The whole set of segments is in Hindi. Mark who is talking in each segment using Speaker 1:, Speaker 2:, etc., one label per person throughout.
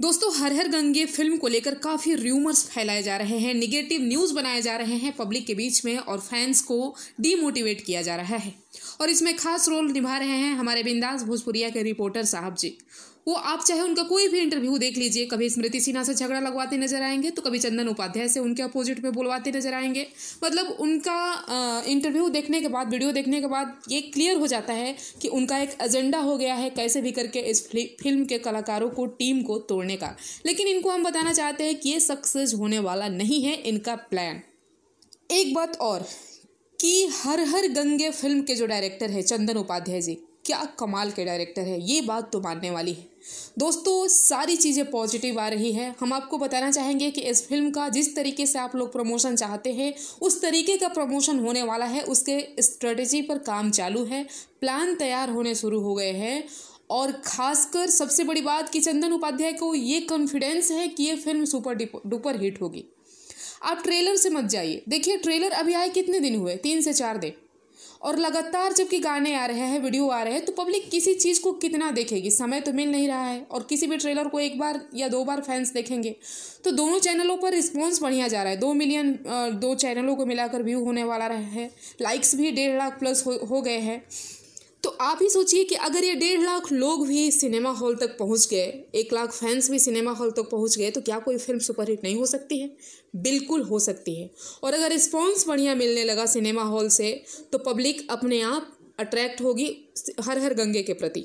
Speaker 1: दोस्तों हर हर गंगे फिल्म को लेकर काफ़ी र्यूमर्स फैलाए जा रहे हैं निगेटिव न्यूज़ बनाए जा रहे हैं पब्लिक के बीच में और फैंस को डीमोटिवेट किया जा रहा है और इसमें खास रोल निभा रहे हैं हमारे बिंदास भोजपुरिया के रिपोर्टर साहब जी वो आप चाहे उनका कोई भी इंटरव्यू देख लीजिए कभी स्मृति सिन्हा से झगड़ा लगवाते नजर आएंगे तो कभी चंदन उपाध्याय से उनके अपोजिट में बुलवाते नजर आएंगे मतलब उनका इंटरव्यू देखने के बाद वीडियो देखने के बाद ये क्लियर हो जाता है कि उनका एक एजेंडा हो गया है कैसे भी करके इस फिल्म के कलाकारों को टीम को तोड़ने का लेकिन इनको हम बताना चाहते हैं कि ये सक्सेस होने वाला नहीं है इनका प्लान एक बात और कि हर हर गंगे फिल्म के जो डायरेक्टर है चंदन उपाध्याय जी क्या कमाल के डायरेक्टर है ये बात तो मानने वाली है दोस्तों सारी चीज़ें पॉजिटिव आ रही है हम आपको बताना चाहेंगे कि इस फिल्म का जिस तरीके से आप लोग प्रमोशन चाहते हैं उस तरीके का प्रमोशन होने वाला है उसके स्ट्रेटजी पर काम चालू है प्लान तैयार होने शुरू हो गए हैं और खासकर सबसे बड़ी बात कि चंदन उपाध्याय को ये कॉन्फिडेंस है कि ये फिल्म सुपर डुपर हिट होगी आप ट्रेलर से मत जाइए देखिए ट्रेलर अभी आए कितने दिन हुए तीन से चार दिन और लगातार जबकि गाने आ रहे हैं वीडियो आ रहे हैं तो पब्लिक किसी चीज़ को कितना देखेगी समय तो मिल नहीं रहा है और किसी भी ट्रेलर को एक बार या दो बार फैंस देखेंगे तो दोनों चैनलों पर रिस्पॉन्स बढ़िया जा रहा है दो मिलियन दो चैनलों को मिलाकर व्यू होने वाला रहे हैं लाइक्स भी डेढ़ लाख प्लस हो, हो गए हैं तो आप ही सोचिए कि अगर ये डेढ़ लाख लोग भी सिनेमा हॉल तक पहुंच गए एक लाख फैंस भी सिनेमा हॉल तक पहुंच गए तो क्या कोई फिल्म सुपरहिट नहीं हो सकती है बिल्कुल हो सकती है और अगर रिस्पॉन्स बढ़िया मिलने लगा सिनेमा हॉल से तो पब्लिक अपने आप अट्रैक्ट होगी हर हर गंगे के प्रति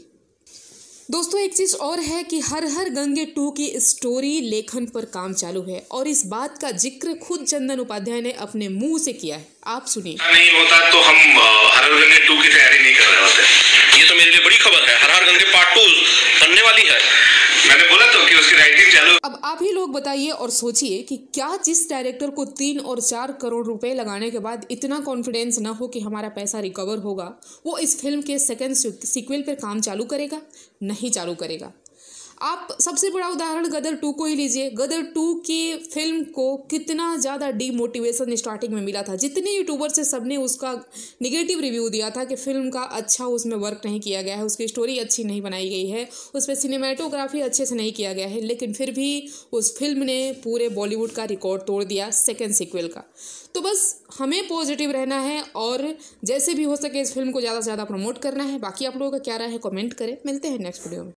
Speaker 1: दोस्तों एक चीज़ और है कि हर हर गंगे टू की स्टोरी लेखन पर काम चालू है और इस बात का जिक्र खुद चंदन उपाध्याय ने अपने मुंह से किया है आप सुनिए नहीं होता तो हम हर हर गंगे टू की तैयारी नहीं कर रहे होते ये तो मेरे लिए बड़ी खबर है हर हर गंगे पार्ट टू बनने वाली है मैंने बोला आप ही लोग बताइए और सोचिए कि क्या जिस डायरेक्टर को तीन और चार करोड़ रुपए लगाने के बाद इतना कॉन्फिडेंस ना हो कि हमारा पैसा रिकवर होगा वो इस फिल्म के सेकेंड सिक्वेल पर काम चालू करेगा नहीं चालू करेगा आप सबसे बड़ा उदाहरण गदर टू को ही लीजिए गदर टू की फिल्म को कितना ज़्यादा डीमोटिवेशन स्टार्टिंग में मिला था जितने यूट्यूबर से सबने उसका निगेटिव रिव्यू दिया था कि फिल्म का अच्छा उसमें वर्क नहीं किया गया है उसकी स्टोरी अच्छी नहीं बनाई गई है उस पर सिनेमाटोग्राफी अच्छे से नहीं किया गया है लेकिन फिर भी उस फिल्म ने पूरे बॉलीवुड का रिकॉर्ड तोड़ दिया सेकेंड सिक्वल का तो बस हमें पॉजिटिव रहना है और जैसे भी हो सके इस फिल्म को ज़्यादा से ज़्यादा प्रमोट करना है बाकी आप लोगों का क्या राय है कमेंट करें मिलते हैं नेक्स्ट वीडियो में